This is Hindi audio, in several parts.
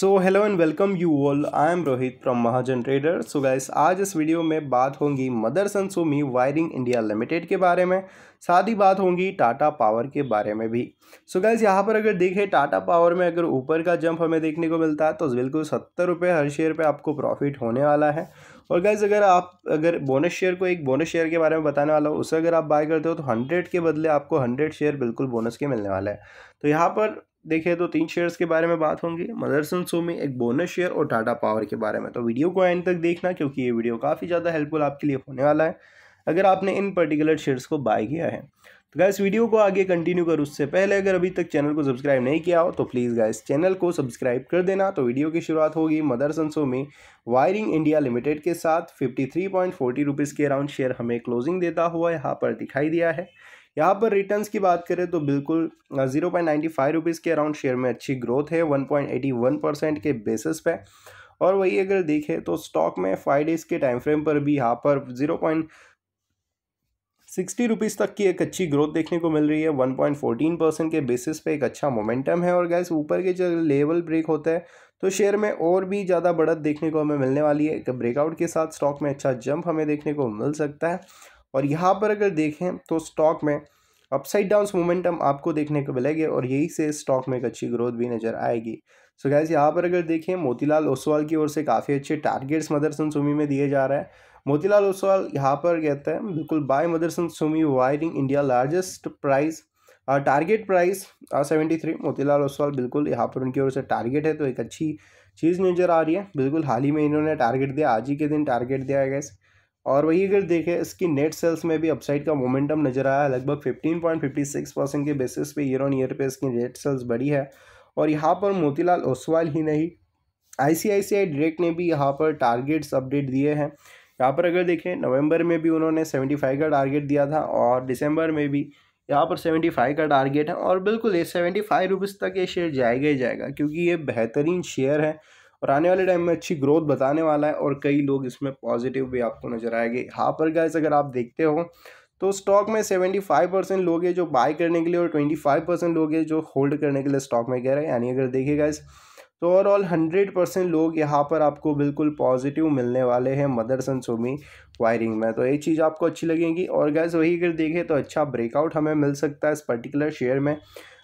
so hello and welcome you all I am Rohit from Mahajan trader so guys आज इस वीडियो में बात होंगी सन सोमी वायरिंग इंडिया लिमिटेड के बारे में साथ ही बात होंगी टाटा पावर के बारे में भी सो गाइस यहाँ पर अगर देखें टाटा पावर में अगर ऊपर का जंप हमें देखने को मिलता है तो बिल्कुल सत्तर रुपये हर शेयर पे आपको प्रॉफिट होने वाला है और गाइज अगर आप अगर बोनस शेयर को एक बोनस शेयर के बारे में बताने वाला हो उसे अगर आप बाय करते हो तो हंड्रेड के बदले आपको हंड्रेड शेयर बिल्कुल बोनस के मिलने वाला है तो यहाँ पर देखें तो तीन शेयर्स के बारे में बात होंगी मदरसन सोमी एक बोनस शेयर और टाटा पावर के बारे में तो वीडियो को एंड तक देखना क्योंकि ये वीडियो काफ़ी ज़्यादा हेल्पफुल आपके लिए होने वाला है अगर आपने इन पर्टिकुलर शेयर्स को बाय किया है तो गैस वीडियो को आगे कंटिन्यू करो उससे पहले अगर अभी तक चैनल को सब्सक्राइब नहीं किया हो तो प्लीज़ गैस चैनल को सब्सक्राइब कर देना तो वीडियो की शुरुआत होगी Motherson Sumi wiring India limited के साथ fifty three point forty rupees के अराउंड शेयर हमें क्लोजिंग देता हुआ यहाँ पर दिखाई दिया है यहाँ पर रिटर्न्स की बात करें तो बिल्कुल zero point ninety five rupees के अराउंड शेयर में अच्छी ग्रोथ है one point eighty one percent के बेसिस पे और वही अगर देखें तो स्टॉक में फाइव डेज़ के टाइम फ्रेम पर भी यहाँ पर जीरो पॉइंट सिक्सटी रुपीज़ तक की एक अच्छी ग्रोथ देखने को मिल रही है वन पॉइंट फोर्टीन परसेंट के बेसिस पे एक अच्छा मोमेंटम है और गैस ऊपर के जो लेवल ब्रेक होता है तो शेयर में और भी ज़्यादा बढ़त देखने को हमें मिलने वाली है एक ब्रेकआउट के साथ स्टॉक में अच्छा जंप हमें देखने को मिल सकता है और यहाँ पर अगर देखें तो स्टॉक में अपसाइड डाउन मोमेंटम आपको देखने को मिलेगी और यही से स्टॉक में एक अच्छी ग्रोथ भी नजर आएगी सो so गैस यहाँ पर अगर देखें मोतीलाल ओसवाल की ओर से काफ़ी अच्छे टारगेट्स मदरसन सुमी में दिए जा रहा है मोतीलाल ओसवाल यहाँ पर कहते हैं बिल्कुल buy Motherson Sumi wiring India largest price target price seventy three Motilal Oswal बिल्कुल यहाँ पर उनकी ओर से टारगेट है तो एक अच्छी चीज़ नज़र आ रही है बिल्कुल हाल ही में इन्होंने टारगेट दिया आज ही के दिन टारगेट दिया है गैस और वही अगर देखें इसकी नेट सेल्स में भी अपसाइड का मोमेंटम नजर आया लगभग 15.56 परसेंट के बेसिस पे ईयर ऑन ईयर पे इसकी नेट सेल्स बढ़ी है और यहाँ पर मोतीलाल ओसवाल ही नहीं आईसीआईसीआई डायरेक्ट ने भी यहाँ पर टारगेट्स अपडेट दिए हैं यहाँ पर अगर देखें नवंबर में भी उन्होंने सेवेंटी फाइव का टारगेट दिया था और दिसंबर में भी यहाँ पर सेवेंटी फाइव का टारगेट है और बिल्कुल ये सेवेंटी फाइव रुपीज़ तक ये शेयर जाएगा ही जाएगा क्योंकि ये बेहतरीन शेयर है और आने वाले टाइम में अच्छी ग्रोथ बताने वाला है और कई लोग इसमें पॉजिटिव भी आपको नजर आएंगे हाँ पर गैस अगर आप देखते हो तो स्टॉक में सेवेंटी फाइव परसेंट लोग हैं जो बाय करने के लिए और ट्वेंटी फाइव परसेंट लोग हैं जो होल्ड करने के लिए स्टॉक में कह रहे हैं यानी अगर देखिएगा इस तो ओवरऑल हंड्रेड परसेंट लोग यहाँ पर आपको बिल्कुल पॉजिटिव मिलने वाले हैं मदर सन सोमी वायरिंग में तो ये चीज़ आपको अच्छी लगेगी और गैस वही अगर देखें तो अच्छा ब्रेकआउट हमें मिल सकता है इस पर्टिकुलर शेयर में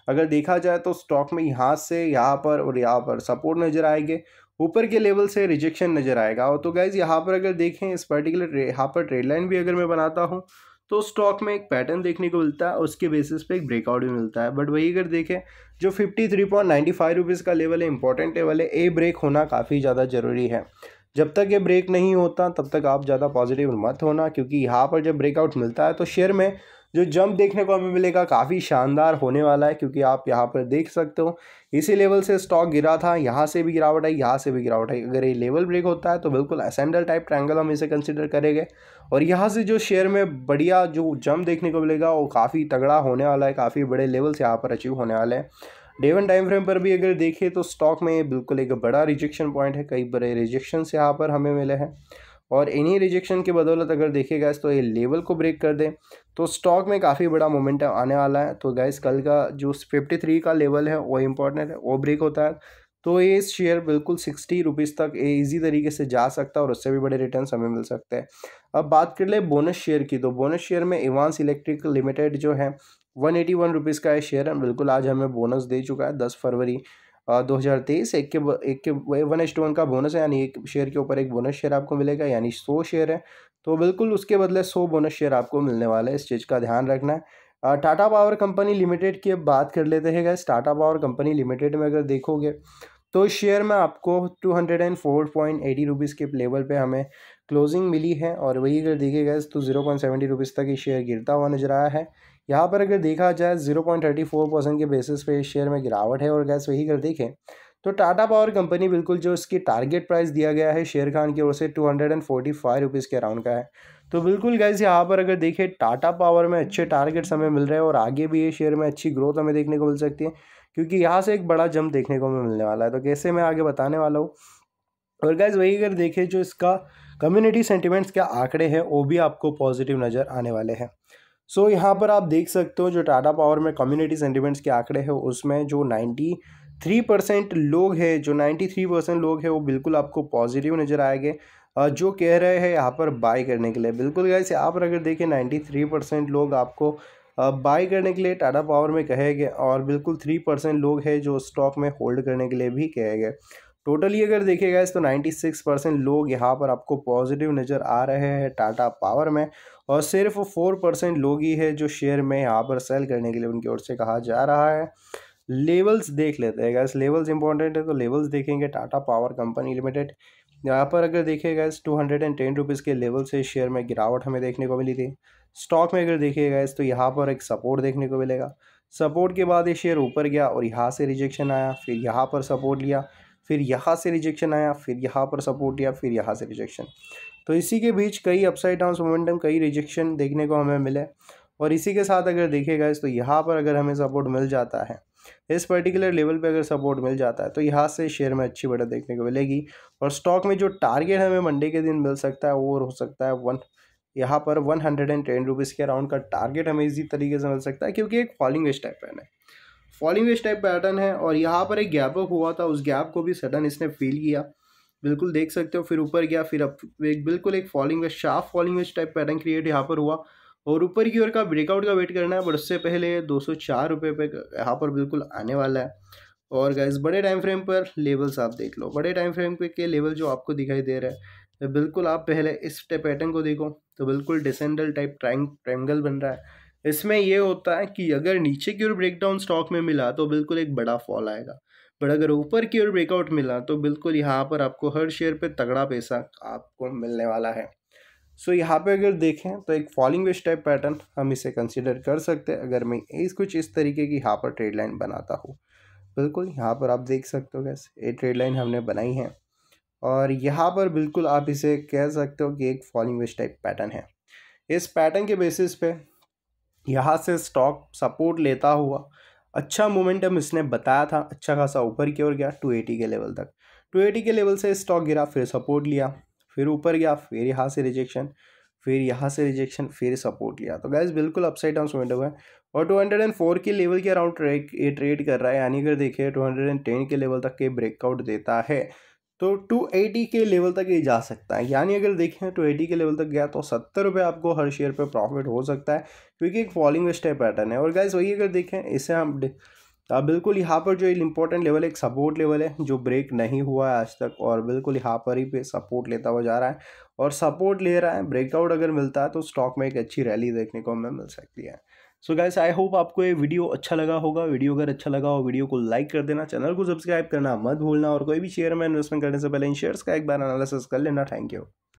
अगर देखा जाए तो स्टॉक में यहाँ से यहाँ पर और यहाँ पर सपोर्ट नज़र आएंगे ऊपर के लेवल से रिजेक्शन नज़र आएगा और तो गाइज यहाँ पर अगर देखें इस पर्टिकुलर यहाँ पर ट्रेड लाइन भी अगर मैं बनाता हूँ तो स्टॉक में एक पैटर्न देखने को मिलता है उसके बेसिस पे एक ब्रेकआउट भी मिलता है बट वही अगर देखें जो fifty three point ninety five rupees का लेवल है इंपॉर्टेंट लेवल है ए ब्रेक होना काफ़ी ज़्यादा ज़रूरी है जब तक ये ब्रेक नहीं होता तब तक आप ज़्यादा पॉजिटिव मत होना क्योंकि यहाँ पर जब ब्रेकआउट मिलता है तो शेयर में जो जंप देखने को हमें मिलेगा काफ़ी शानदार होने वाला है क्योंकि आप यहाँ पर देख सकते हो इसी लेवल से स्टॉक गिरा था यहाँ से भी गिरावट आई यहाँ से भी गिरावट आई अगर ये लेवल ब्रेक होता है तो बिल्कुल असेंडल टाइप ट्रायंगल हम इसे कंसिडर करेंगे और यहाँ से जो शेयर में बढ़िया जो जंप देखने को मिलेगा वो काफ़ी तगड़ा होने वाला है काफ़ी बड़े लेवल से यहाँ पर अचीव होने वाला है डे वन टाइम फ्रेम पर भी अगर देखें तो स्टॉक में बिल्कुल एक बड़ा रिजेक्शन पॉइंट है कई बड़े रिजेक्शन से यहाँ पर हमें मिले हैं और इन्हीं रिजेक्शन की बदौलत अगर देखिए गैस तो ये लेवल को ब्रेक कर दे तो स्टॉक में काफ़ी बड़ा मोमेंटम आने वाला है तो गैस कल का जो फिफ्टी थ्री का लेवल है वो इम्पोर्टेंट है वो ब्रेक होता है तो ये शेयर बिल्कुल सिक्सटी रुपीज़ तक ये ईजी तरीके से जा सकता है और उससे भी बड़े रिटर्न हमें मिल सकते हैं अब बात कर ले बोनस शेयर की तो बोनस शेयर में इवांस इलेक्ट्रिक लिमिटेड जो है वन एटी वन रुपीज़ का ये शेयर है बिल्कुल आज हमें बोनस दे चुका है दस फरवरी दो हज़ार तेईस एक के एक के वन एच का बोनस है यानी एक शेयर के ऊपर एक बोनस शेयर आपको मिलेगा यानी सौ शेयर है तो बिल्कुल उसके बदले सौ बोनस शेयर आपको मिलने वाला है इस चीज़ का ध्यान रखना है टाटा पावर कंपनी लिमिटेड की अब बात कर लेते हैं guys Tata power company limited में अगर देखोगे तो शेयर में आपको two hundred and four point eighty rupees के लेवल पे हमें क्लोजिंग मिली है और वही अगर देखिए गैस तो जीरो पॉइंट सेवेंटी रुपीज़ तक ये शेयर गिरता हुआ नजर आया है यहाँ पर अगर देखा जाए zero point thirty four percent के बेसिस पे शेयर में गिरावट है और गैस वही अगर देखें तो टाटा पावर कंपनी बिल्कुल जो इसकी टारगेट प्राइस दिया गया है शेयर खान की ओर से two hundred and forty five rupees के अराउंड का है तो बिल्कुल गैस यहाँ पर अगर देखें टाटा पावर में अच्छे टारगेट्स हमें मिल रहे हैं और आगे भी ये शेयर में अच्छी ग्रोथ हमें देखने को मिल सकती है क्योंकि यहाँ से एक बड़ा जंप देखने को हमें मिलने वाला है तो कैसे मैं आगे बताने वाला हूँ और गैस वही अगर देखें जो इसका कम्युनिटी सेंटिमेंट्स के आंकड़े हैं वो भी आपको पॉजिटिव नज़र आने वाले हैं सो so, यहाँ पर आप देख सकते हो जो टाटा पावर में कम्युनिटी सेंटिमेंट्स के आंकड़े हैं उसमें जो नाइन्टी थ्री परसेंट लोग हैं जो नाइन्टी थ्री परसेंट लोग हैं वो बिल्कुल आपको पॉजिटिव नज़र आएंगे जो कह रहे हैं यहाँ पर बाय करने के लिए बिल्कुल गए आप अगर देखें नाइन्टी थ्री परसेंट लोग आपको बाय करने के लिए टाटा पावर में कहे गए और बिल्कुल थ्री परसेंट लोग हैं जो स्टॉक में होल्ड करने के लिए भी कहे गए टोटली अगर देखिएगा इस तो 96 परसेंट लोग यहाँ पर आपको पॉजिटिव नज़र आ रहे हैं टाटा पावर में और सिर्फ फोर परसेंट लोग ही है जो शेयर में यहाँ पर सेल करने के लिए उनकी ओर से कहा जा रहा है लेवल्स देख लेते हैं गैस लेवल्स इंपॉर्टेंट है तो लेवल्स देखेंगे टाटा पावर कंपनी लिमिटेड यहाँ पर अगर देखिए इस two hundred and ten rupees के लेवल से शेयर में गिरावट हमें देखने को मिली थी स्टॉक में अगर देखिए इस तो यहाँ पर एक सपोर्ट देखने को मिलेगा सपोर्ट के बाद ये शेयर ऊपर गया और यहाँ से रिजेक्शन आया फिर यहाँ पर सपोर्ट लिया फिर यहाँ से रिजेक्शन आया फिर यहाँ पर सपोर्ट या फिर यहाँ से रिजेक्शन तो इसी के बीच कई अपसाइड डाउन मोमेंटम कई रिजेक्शन देखने को हमें मिले और इसी के साथ अगर देखेगा इस तो यहाँ पर अगर हमें सपोर्ट मिल जाता है इस पर्टिकुलर लेवल पे अगर सपोर्ट मिल जाता है तो यहाँ से शेयर में अच्छी बढ़त देखने को मिलेगी और स्टॉक में जो टारगेट हमें मंडे के दिन मिल सकता है वो हो सकता है वन यहाँ पर one hundred and ten rupees के अराउंड का टारगेट हमें इसी तरीके से मिल सकता है क्योंकि एक फॉलिंग वेस्ट टाइप पैन है फॉलिंग वेज टाइप पैटर्न है और यहाँ पर एक गैप अप हुआ था उस गैप को भी सडन इसने फील किया बिल्कुल देख सकते हो फिर ऊपर गया फिर अब एक बिल्कुल एक falling wedge sharp falling wedge type pattern create यहाँ पर हुआ और ऊपर की ओर का ब्रेकआउट का वेट करना है बट उससे पहले दो सौ चार रुपये पे यहाँ पर बिल्कुल आने वाला है और गैस बड़े टाइम फ्रेम पर लेवल्स आप देख लो बड़े टाइम फ्रेम पे के लेवल जो आपको दिखाई दे रहे हैं तो बिल्कुल आप पहले इस पैटर्न को देखो तो बिल्कुल डिसेंडल टाइप ट्राइंग ट्रैंगल बन रहा है इसमें यह होता है कि अगर नीचे की ओर ब्रेकडाउन स्टॉक में मिला तो बिल्कुल एक बड़ा फॉल आएगा बट अगर ऊपर की ओर ब्रेकआउट मिला तो बिल्कुल यहाँ पर आपको हर शेयर पे तगड़ा पैसा आपको मिलने वाला है सो so, यहाँ पे अगर देखें तो एक फॉलिंग वेस्ट टाइप पैटर्न हम इसे कंसिडर कर सकते हैं अगर मैं इस कुछ इस तरीके की यहाँ पर ट्रेड लाइन बनाता हूँ बिल्कुल यहाँ पर आप देख सकते हो गैस ये ट्रेड लाइन हमने बनाई है और यहाँ पर बिल्कुल आप इसे कह सकते हो कि एक फॉलिंग वेस्ट टाइप पैटर्न है इस पैटर्न के बेसिस पे यहाँ से स्टॉक सपोर्ट लेता हुआ अच्छा मोमेंटम इसने बताया था अच्छा खासा ऊपर की ओर गया टू एटी के लेवल तक टू एटी के लेवल से स्टॉक गिरा फिर सपोर्ट लिया फिर ऊपर गया फिर यहाँ से रिजेक्शन फिर यहाँ से रिजेक्शन फिर सपोर्ट लिया तो गैस बिल्कुल अपसाइड डाउन मोमेंटम है और फोर के लेवल के अराउंड ये ट्रेड कर रहा है यानी अगर देखिए टेन के लेवल तक के ब्रेकआउट देता है तो 280 के लेवल तक ये जा सकता है यानी अगर देखें टू एटी के लेवल तक गया तो सत्तर रुपये आपको हर शेयर पे प्रॉफिट हो सकता है क्योंकि एक फॉलिंग स्टेप पैटर्न है और गैस वही अगर देखें इसे हम बिल्कुल यहाँ पर जो इंपॉर्टेंट लेवल है एक सपोर्ट लेवल है जो ब्रेक नहीं हुआ है आज तक और बिल्कुल यहाँ पर ही पे सपोर्ट लेता हुआ जा रहा है और सपोर्ट ले रहा है ब्रेकआउट अगर मिलता है तो स्टॉक में एक अच्छी रैली देखने को हमें मिल सकती है सो गाइस आई होप आपको ये वीडियो अच्छा लगा होगा वीडियो अगर अच्छा लगा हो वीडियो को लाइक कर देना चैनल को सब्सक्राइब करना मत भूलना और कोई भी शेयर में इन्वेस्टमेंट करने से पहले इन शेयर्स का एक बार एनालिसिस कर लेना थैंक यू